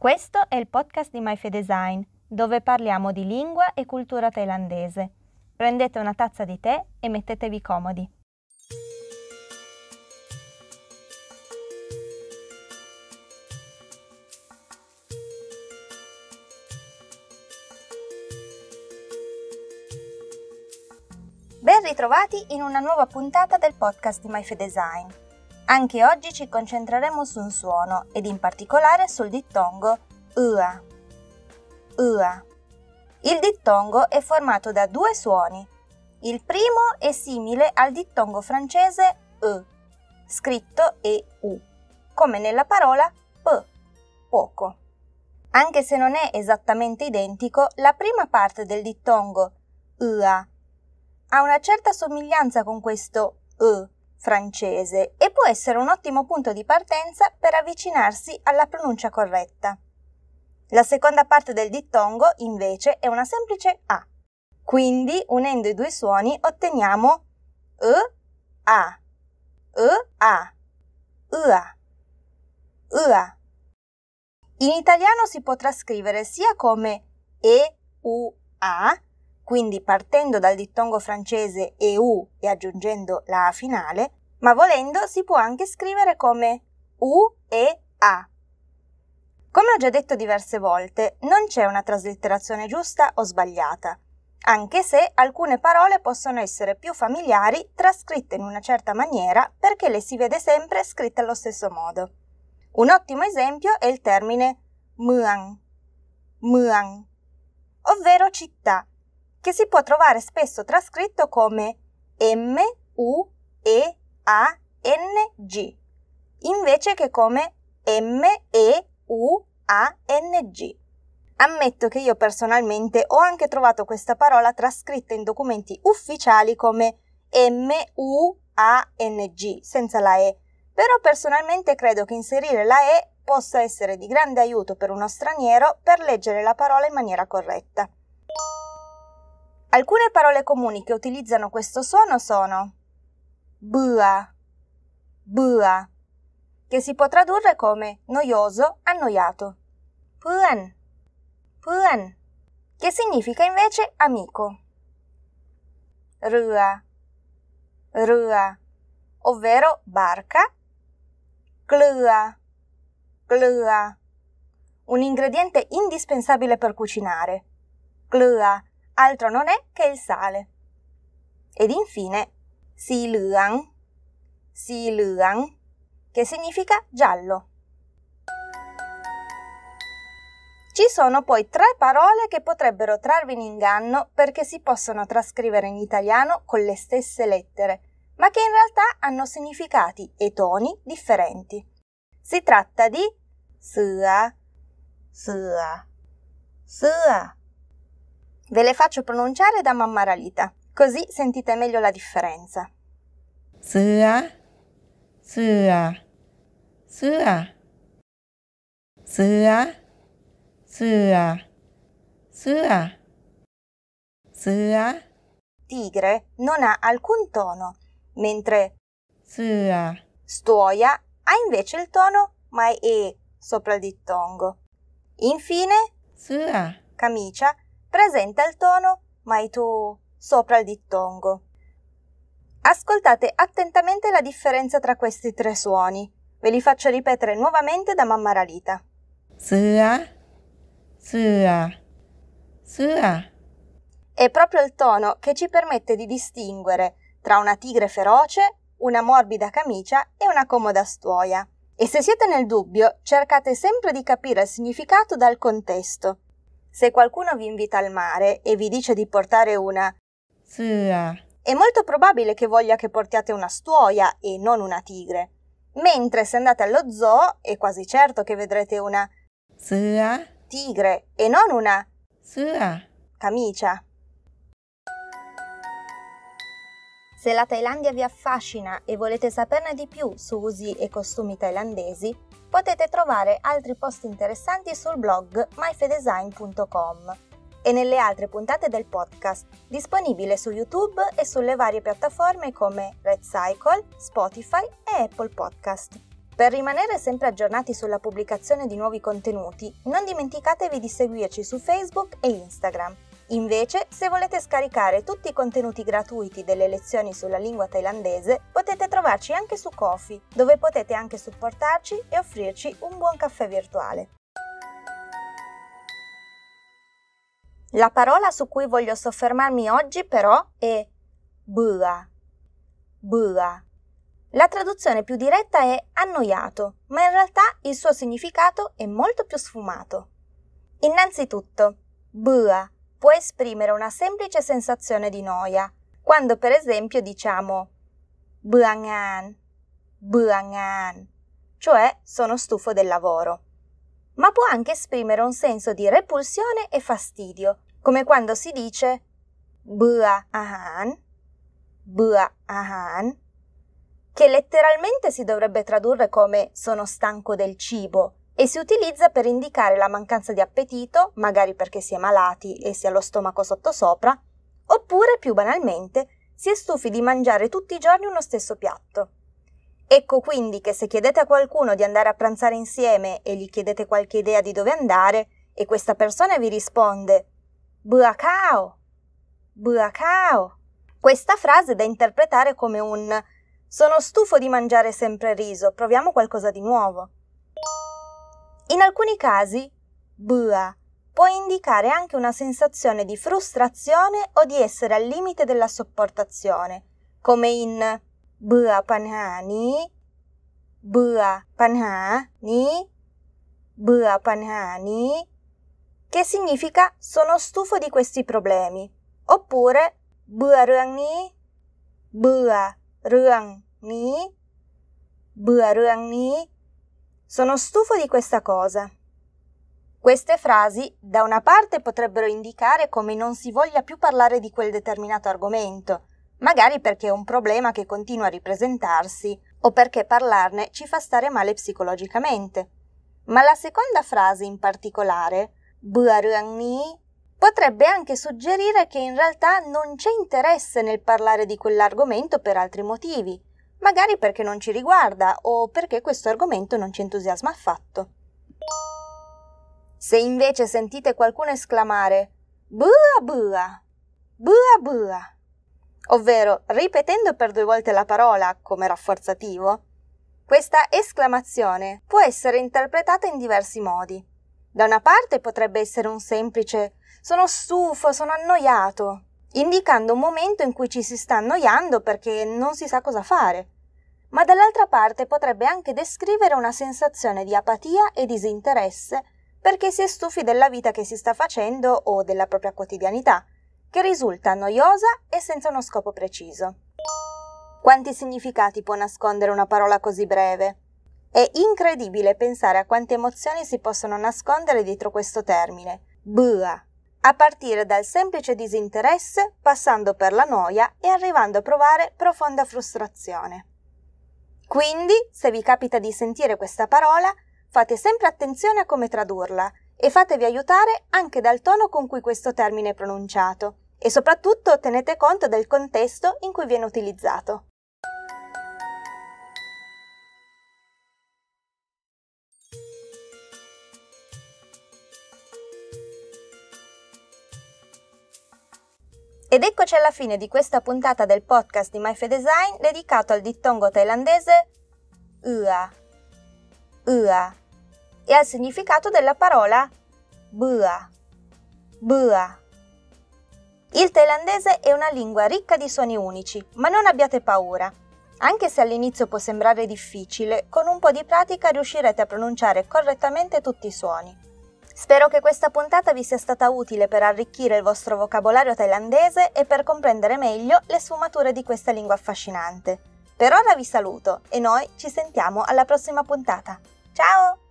Questo è il podcast di MyFe Design, dove parliamo di lingua e cultura thailandese. Prendete una tazza di tè e mettetevi comodi. Ben ritrovati in una nuova puntata del podcast di MyFe Design. Anche oggi ci concentreremo su un suono ed in particolare sul dittongo ua. ua. Il dittongo è formato da due suoni. Il primo è simile al dittongo francese e, scritto e u, come nella parola p, poco. Anche se non è esattamente identico, la prima parte del dittongo ua ha una certa somiglianza con questo e francese e può essere un ottimo punto di partenza per avvicinarsi alla pronuncia corretta. La seconda parte del dittongo, invece, è una semplice A. Quindi, unendo i due suoni, otteniamo E, A, E, A, E, A, E, A. In italiano si può trascrivere sia come E, U, A, quindi partendo dal dittongo francese EU e aggiungendo la A finale, ma volendo si può anche scrivere come U e A. Come ho già detto diverse volte, non c'è una traslitterazione giusta o sbagliata, anche se alcune parole possono essere più familiari trascritte in una certa maniera perché le si vede sempre scritte allo stesso modo. Un ottimo esempio è il termine muang, muang, ovvero città, che si può trovare spesso trascritto come M-U-E-A-N-G, invece che come M-E-U-A-N-G. Ammetto che io personalmente ho anche trovato questa parola trascritta in documenti ufficiali come M-U-A-N-G, senza la E, però personalmente credo che inserire la E possa essere di grande aiuto per uno straniero per leggere la parola in maniera corretta. Alcune parole comuni che utilizzano questo suono sono bua, bua, che si può tradurre come noioso, annoiato. Puan, puan, che significa invece amico. Rua, rua, ovvero barca. Glua, glua, un ingrediente indispensabile per cucinare. Glua altro non è che il sale. Ed infine si luang, si luang, che significa giallo. Ci sono poi tre parole che potrebbero trarvi in inganno perché si possono trascrivere in italiano con le stesse lettere, ma che in realtà hanno significati e toni differenti. Si tratta di sua, sua, sua. Ve le faccio pronunciare da mamma Ralita, così sentite meglio la differenza. Sua, sua, sua, sua, sua, sua, sua. Tigre non ha alcun tono, mentre sua, stuoia ha invece il tono ma è e sopra il dittongo. Infine, sua, camicia presenta il tono mai tu sopra il dittongo. Ascoltate attentamente la differenza tra questi tre suoni. Ve li faccio ripetere nuovamente da mamma Ralita. Sua, sua, sua. È proprio il tono che ci permette di distinguere tra una tigre feroce, una morbida camicia e una comoda stuoia. E se siete nel dubbio, cercate sempre di capire il significato dal contesto se qualcuno vi invita al mare e vi dice di portare una Zua, è molto probabile che voglia che portiate una stuoia e non una tigre. Mentre se andate allo zoo è quasi certo che vedrete una Zua tigre e non una Zua camicia. Se la Thailandia vi affascina e volete saperne di più su usi e costumi thailandesi, potete trovare altri post interessanti sul blog myfedesign.com e nelle altre puntate del podcast, disponibile su YouTube e sulle varie piattaforme come Red Cycle, Spotify e Apple Podcast. Per rimanere sempre aggiornati sulla pubblicazione di nuovi contenuti, non dimenticatevi di seguirci su Facebook e Instagram Invece, se volete scaricare tutti i contenuti gratuiti delle lezioni sulla lingua thailandese, potete trovarci anche su Kofi, dove potete anche supportarci e offrirci un buon caffè virtuale. La parola su cui voglio soffermarmi oggi però è bua. Bua. La traduzione più diretta è annoiato, ma in realtà il suo significato è molto più sfumato. Innanzitutto, bua può esprimere una semplice sensazione di noia, quando per esempio diciamo buangan, buangan, cioè sono stufo del lavoro. Ma può anche esprimere un senso di repulsione e fastidio, come quando si dice buahan, buahan, che letteralmente si dovrebbe tradurre come sono stanco del cibo, e si utilizza per indicare la mancanza di appetito, magari perché si è malati e si ha lo stomaco sottosopra, oppure più banalmente si è stufi di mangiare tutti i giorni uno stesso piatto. Ecco quindi che se chiedete a qualcuno di andare a pranzare insieme e gli chiedete qualche idea di dove andare e questa persona vi risponde Buacao, buacao. Questa frase è da interpretare come un sono stufo di mangiare sempre riso, proviamo qualcosa di nuovo. In alcuni casi, bua può indicare anche una sensazione di frustrazione o di essere al limite della sopportazione, come in bua panhani, bua panhani, bua panhani, che significa sono stufo di questi problemi, oppure bua ruang ni, bua ruang ni, bua ruang ni, sono stufo di questa cosa. Queste frasi da una parte potrebbero indicare come non si voglia più parlare di quel determinato argomento, magari perché è un problema che continua a ripresentarsi o perché parlarne ci fa stare male psicologicamente. Ma la seconda frase in particolare, Buarangni, potrebbe anche suggerire che in realtà non c'è interesse nel parlare di quell'argomento per altri motivi, magari perché non ci riguarda o perché questo argomento non ci entusiasma affatto. Se invece sentite qualcuno esclamare bua bua, bua bua, ovvero ripetendo per due volte la parola come rafforzativo, questa esclamazione può essere interpretata in diversi modi. Da una parte potrebbe essere un semplice sono stufo, sono annoiato, indicando un momento in cui ci si sta annoiando perché non si sa cosa fare. Ma dall'altra parte potrebbe anche descrivere una sensazione di apatia e disinteresse perché si è stufi della vita che si sta facendo o della propria quotidianità, che risulta noiosa e senza uno scopo preciso. Quanti significati può nascondere una parola così breve? È incredibile pensare a quante emozioni si possono nascondere dietro questo termine. Bua, a partire dal semplice disinteresse, passando per la noia e arrivando a provare profonda frustrazione. Quindi, se vi capita di sentire questa parola, fate sempre attenzione a come tradurla e fatevi aiutare anche dal tono con cui questo termine è pronunciato e soprattutto tenete conto del contesto in cui viene utilizzato. Ed eccoci alla fine di questa puntata del podcast di Maife Design dedicato al dittongo thailandese ua, ua e al significato della parola bua, bua. Il thailandese è una lingua ricca di suoni unici, ma non abbiate paura. Anche se all'inizio può sembrare difficile, con un po' di pratica riuscirete a pronunciare correttamente tutti i suoni. Spero che questa puntata vi sia stata utile per arricchire il vostro vocabolario thailandese e per comprendere meglio le sfumature di questa lingua affascinante. Per ora vi saluto e noi ci sentiamo alla prossima puntata. Ciao!